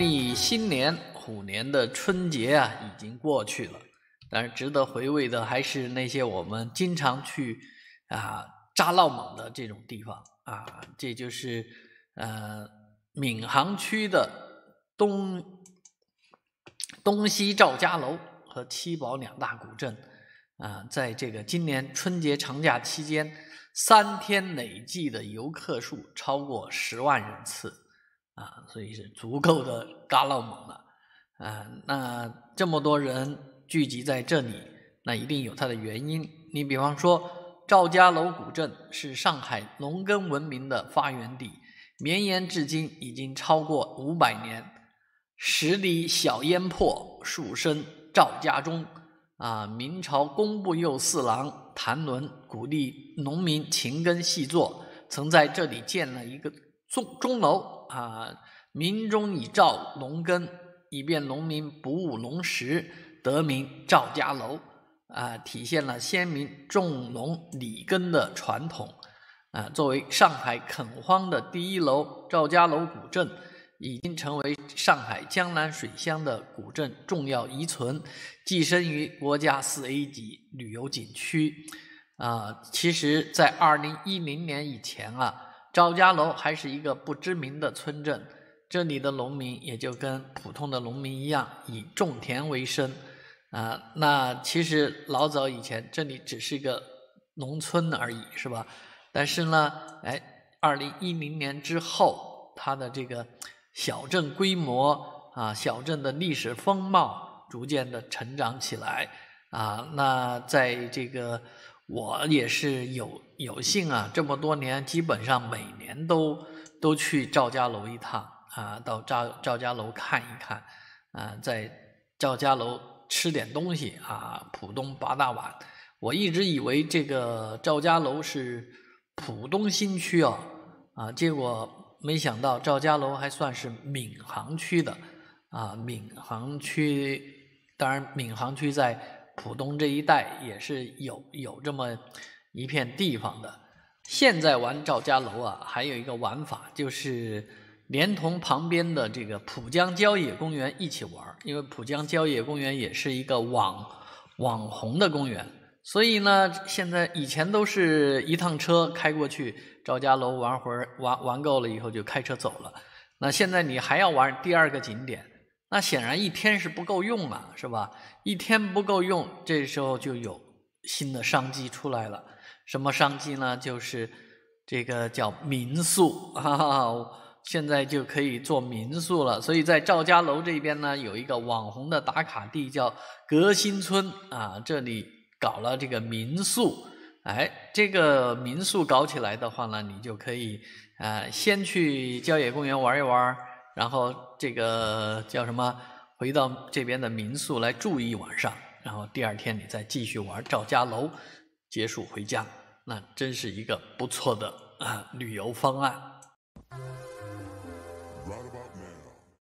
历新年虎年的春节啊，已经过去了，但是值得回味的还是那些我们经常去啊扎闹猛的这种地方啊，这就是呃闵行区的东东西赵家楼和七宝两大古镇啊，在这个今年春节长假期间，三天累计的游客数超过十万人次。啊，所以是足够的嘎老猛了，啊，那这么多人聚集在这里，那一定有它的原因。你比方说，赵家楼古镇是上海农耕文明的发源地，绵延至今已经超过五百年。十里小烟坡，数声赵家钟。啊，明朝工部右侍郎谭纶鼓励农民勤耕细作，曾在这里建了一个。宋钟楼啊，民中以照农耕，以便农民不误农时，得名赵家楼啊，体现了先民重农礼耕的传统啊。作为上海垦荒的第一楼，赵家楼古镇已经成为上海江南水乡的古镇重要遗存，寄身于国家四 A 级旅游景区啊。其实，在二零一零年以前啊。赵家楼还是一个不知名的村镇，这里的农民也就跟普通的农民一样，以种田为生，啊，那其实老早以前这里只是一个农村而已，是吧？但是呢，哎，二零一零年之后，它的这个小镇规模啊，小镇的历史风貌逐渐的成长起来，啊，那在这个。我也是有有幸啊，这么多年基本上每年都都去赵家楼一趟啊，到赵赵家楼看一看，啊，在赵家楼吃点东西啊，浦东八大碗。我一直以为这个赵家楼是浦东新区哦，啊，结果没想到赵家楼还算是闵行区的，啊，闵行区当然闵行区在。浦东这一带也是有有这么一片地方的。现在玩赵家楼啊，还有一个玩法就是连同旁边的这个浦江郊野公园一起玩，因为浦江郊野公园也是一个网网红的公园。所以呢，现在以前都是一趟车开过去，赵家楼玩会儿，玩玩够了以后就开车走了。那现在你还要玩第二个景点。那显然一天是不够用啊，是吧？一天不够用，这时候就有新的商机出来了。什么商机呢？就是这个叫民宿啊，现在就可以做民宿了。所以在赵家楼这边呢，有一个网红的打卡地叫革新村啊，这里搞了这个民宿。哎，这个民宿搞起来的话呢，你就可以啊，先去郊野公园玩一玩。然后这个叫什么？回到这边的民宿来住一晚上，然后第二天你再继续玩赵家楼，结束回家，那真是一个不错的啊旅游方案。